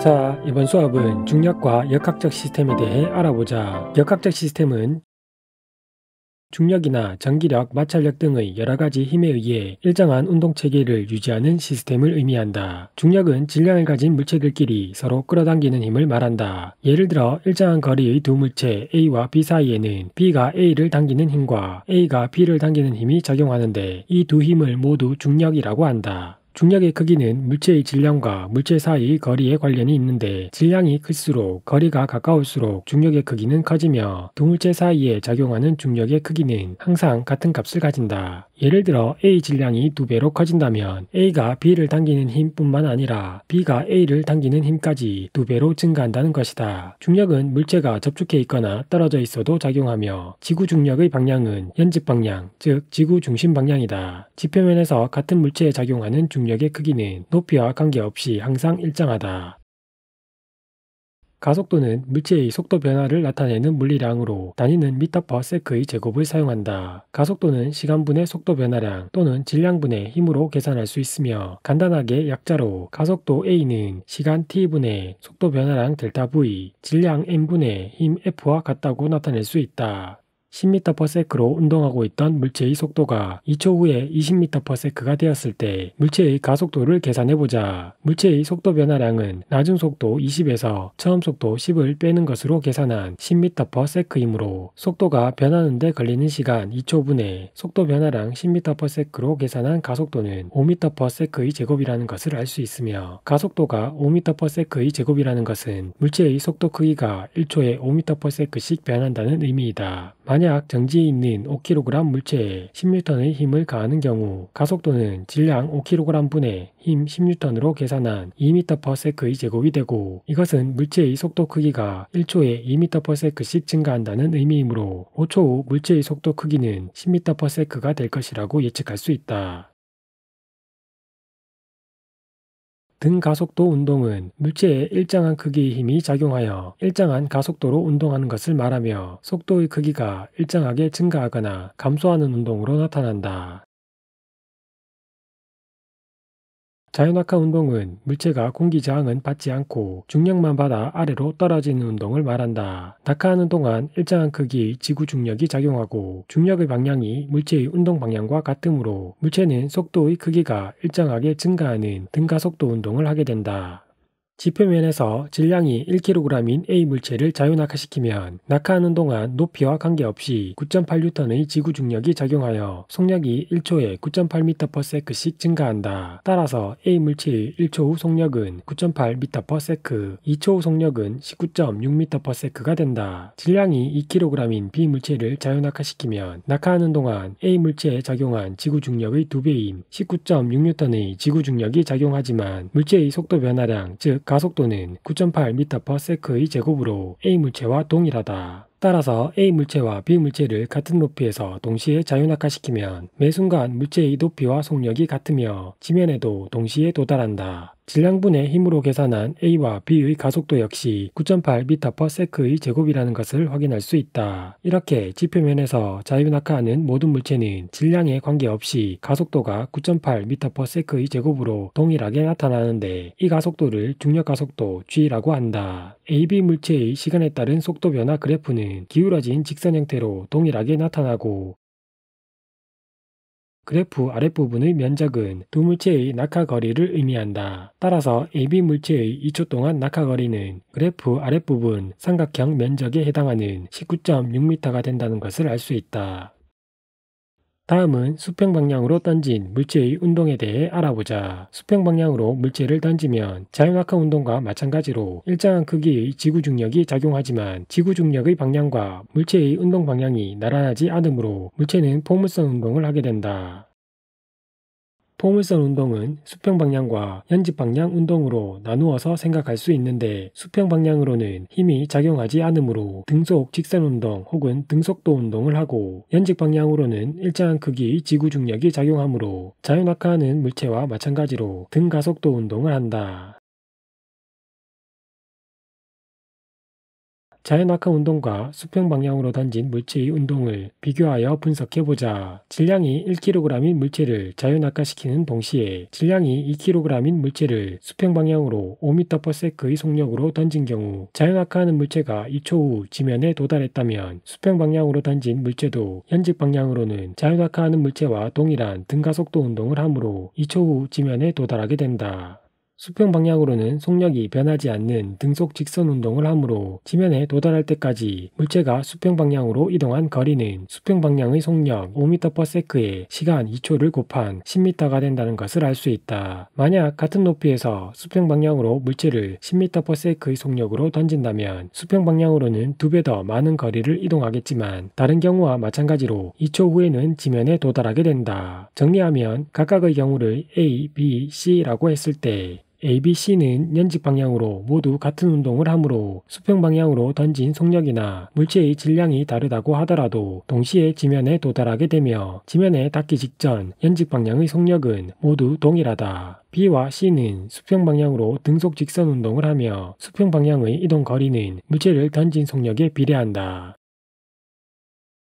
자, 이번 수업은 중력과 역학적 시스템에 대해 알아보자. 역학적 시스템은 중력이나 전기력, 마찰력 등의 여러 가지 힘에 의해 일정한 운동 체계를 유지하는 시스템을 의미한다. 중력은 질량을 가진 물체들끼리 서로 끌어당기는 힘을 말한다. 예를 들어 일정한 거리의 두 물체 A와 B 사이에는 B가 A를 당기는 힘과 A가 B를 당기는 힘이 작용하는데 이 두 힘을 모두 중력이라고 한다. 중력의 크기는 물체의 질량과 물체 사이 거리에 관련이 있는데 질량이 클수록 거리가 가까울수록 중력의 크기는 커지며 두 물체 사이에 작용하는 중력의 크기는 항상 같은 값을 가진다. 예를 들어 A 질량이 두배로 커진다면 A가 B를 당기는 힘뿐만 아니라 B가 A를 당기는 힘까지 두배로 증가한다는 것이다. 중력은 물체가 접촉해 있거나 떨어져 있어도 작용하며 지구 중력의 방향은 연직 방향, 즉 지구 중심 방향이다. 지표면에서 같은 물체에 작용하는 중력 압력의 크기는 높이와 관계없이 항상 일정하다. 가속도는 물체의 속도 변화를 나타내는 물리량으로 단위는 미터 퍼 세크의 제곱을 사용한다. 가속도는 시간분의 속도 변화량 또는 질량분의 힘으로 계산할 수 있으며 간단하게 약자로 가속도 A는 시간 t분의 속도 변화량 델타 v, 질량 m분의 힘 f와 같다고 나타낼 수 있다. 10m/s로 운동하고 있던 물체의 속도가 2초 후에 20m/s가 되었을 때 물체의 가속도를 계산해보자. 물체의 속도 변화량은 낮은 속도 20에서 처음 속도 10을 빼는 것으로 계산한 10m/s이므로 속도가 변하는데 걸리는 시간 2초분에 속도 변화량 10m/s로 계산한 가속도는 5m/s의 제곱이라는 것을 알 수 있으며 가속도가 5m/s의 제곱이라는 것은 물체의 속도 크기가 1초에 5m/s씩 변한다는 의미이다. 만약 정지에 있는 5kg 물체에 10N의 힘을 가하는 경우 가속도는 질량 5kg분의 힘 10N으로 계산한 2m/s의 제곱이 되고 이것은 물체의 속도 크기가 1초에 2m/s씩 증가한다는 의미이므로 5초 후 물체의 속도 크기는 10m/s가 될 것이라고 예측할 수 있다. 등 가속도 운동은 물체의 일정한 크기의 힘이 작용하여 일정한 가속도로 운동하는 것을 말하며 속도의 크기가 일정하게 증가하거나 감소하는 운동으로 나타난다. 자연학화 운동은 물체가 공기 저항은 받지 않고 중력만 받아 아래로 떨어지는 운동을 말한다. 낙하하는 동안 일정한 크기의 지구 중력이 작용하고 중력의 방향이 물체의 운동 방향과 같으므로 물체는 속도의 크기가 일정하게 증가하는 등가속도 운동을 하게 된다. 지표면에서 질량이 1kg인 A 물체를 자유낙하시키면 낙하하는 동안 높이와 관계없이 9.8N의 지구 중력이 작용하여 속력이 1초에 9.8m/s씩 증가한다. 따라서 A 물체의 1초 후 속력은 9.8m/s, 2초 후 속력은 19.6m/s가 된다. 질량이 2kg인 B 물체를 자유낙하시키면 낙하하는 동안 A 물체에 작용한 지구 중력의 2배인 19.6N의 지구 중력이 작용하지만 물체의 속도 변화량 즉 가속도는 9.8m/s의 제곱으로 A물체와 동일하다. 따라서 A 물체와 B 물체를 같은 높이에서 동시에 자유낙하시키면 매 순간 물체의 높이와 속력이 같으며 지면에도 동시에 도달한다. 질량분의 힘으로 계산한 A와 B의 가속도 역시 9.8m/s의 제곱이라는 것을 확인할 수 있다. 이렇게 지표면에서 자유낙하하는 모든 물체는 질량에 관계없이 가속도가 9.8m/s의 제곱으로 동일하게 나타나는데 이 가속도를 중력가속도 G라고 한다. AB 물체의 시간에 따른 속도 변화 그래프는 형 기울어진 직선 형태로 동일하게 나타나고 그래프 아랫부분의 면적은 두 물체의 낙하거리를 의미한다. 따라서 AB 물체의 2초 동안 낙하거리는 그래프 아랫부분 삼각형 면적에 해당하는 19.6m가 된다는 것을 알 수 있다. 다음은 수평 방향으로 던진 물체의 운동에 대해 알아보자. 수평 방향으로 물체를 던지면 자연학화 운동과 마찬가지로 일정한 크기의 지구 중력이 작용하지만 지구 중력의 방향과 물체의 운동 방향이 나란하지 않으므로 물체는 포물선 운동을 하게 된다. 포물선 운동은 수평 방향과 연직 방향 운동으로 나누어서 생각할 수 있는데 수평 방향으로는 힘이 작용하지 않으므로 등속 직선 운동 혹은 등속도 운동을 하고 연직 방향으로는 일정한 크기의 지구 중력이 작용하므로 자연악화하는 물체와 마찬가지로 등가속도 운동을 한다. 자연낙하 운동과 수평 방향으로 던진 물체의 운동을 비교하여 분석해보자. 질량이 1kg인 물체를 자연낙하시키는 동시에 질량이 2kg인 물체를 수평 방향으로 5m/s의 속력으로 던진 경우 자연낙하하는 물체가 2초 후 지면에 도달했다면 수평 방향으로 던진 물체도 현직 방향으로는 자연낙하하는 물체와 동일한 등가속도 운동을 함으로 2초 후 지면에 도달하게 된다. 수평 방향으로는 속력이 변하지 않는 등속 직선 운동을 하므로 지면에 도달할 때까지 물체가 수평 방향으로 이동한 거리는 수평 방향의 속력 5m/s에 시간 2초를 곱한 10m가 된다는 것을 알 수 있다. 만약 같은 높이에서 수평 방향으로 물체를 10m/s의 속력으로 던진다면 수평 방향으로는 두 배 더 많은 거리를 이동하겠지만 다른 경우와 마찬가지로 2초 후에는 지면에 도달하게 된다. 정리하면 각각의 경우를 A, B, C라고 했을 때 ABC는 연직 방향으로 모두 같은 운동을 하므로 수평 방향으로 던진 속력이나 물체의 질량이 다르다고 하더라도 동시에 지면에 도달하게 되며 지면에 닿기 직전 연직 방향의 속력은 모두 동일하다. B와 C는 수평 방향으로 등속 직선 운동을 하며 수평 방향의 이동 거리는 물체를 던진 속력에 비례한다.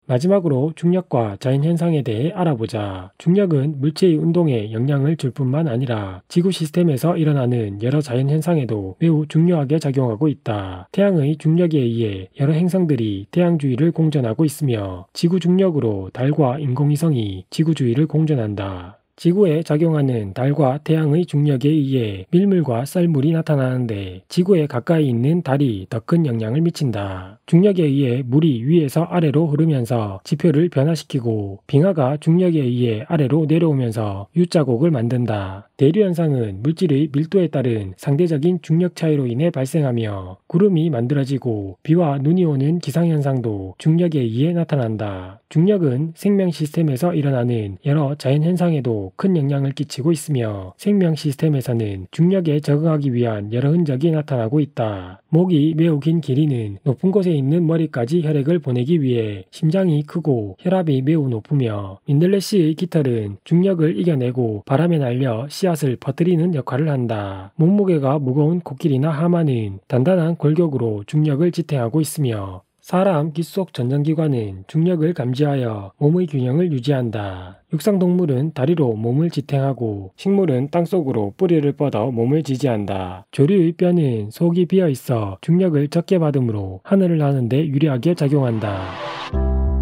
마지막으로 중력과 자연 현상에 대해 알아보자. 중력은 물체의 운동에 영향을 줄 뿐만 아니라 지구 시스템에서 일어나는 여러 자연 현상에도 매우 중요하게 작용하고 있다. 태양의 중력에 의해 여러 행성들이 태양 주위를 공전하고 있으며 지구 중력으로 달과 인공위성이 지구 주위를 공전한다. 지구에 작용하는 달과 태양의 중력에 의해 밀물과 쌀물이 나타나는데 지구에 가까이 있는 달이 더 큰 영향을 미친다. 중력에 의해 물이 위에서 아래로 흐르면서 지표를 변화시키고 빙하가 중력에 의해 아래로 내려오면서 U자곡을 만든다. 대류현상은 물질의 밀도에 따른 상대적인 중력 차이로 인해 발생하며 구름이 만들어지고 비와 눈이 오는 기상현상도 중력에 의해 나타난다. 중력은 생명 시스템에서 일어나는 여러 자연현상에도 큰 영향을 끼치고 있으며 생명 시스템에서는 중력에 적응하기 위한 여러 흔적이 나타나고 있다. 목이 매우 긴 길이는 높은 곳에 있는 머리까지 혈액을 보내기 위해 심장이 크고 혈압이 매우 높으며 민들레 씨의 깃털은 중력을 이겨내고 바람에 날려 씨앗을 퍼뜨리는 역할을 한다. 몸무게가 무거운 코끼리나 하마는 단단한 골격으로 중력을 지탱하고 있으며 사람, 귓속 전장기관은 중력을 감지하여 몸의 균형을 유지한다. 육상동물은 다리로 몸을 지탱하고 식물은 땅속으로 뿌리를 뻗어 몸을 지지한다. 조류의 뼈는 속이 비어 있어 중력을 적게 받으므로 하늘을 나는데 유리하게 작용한다.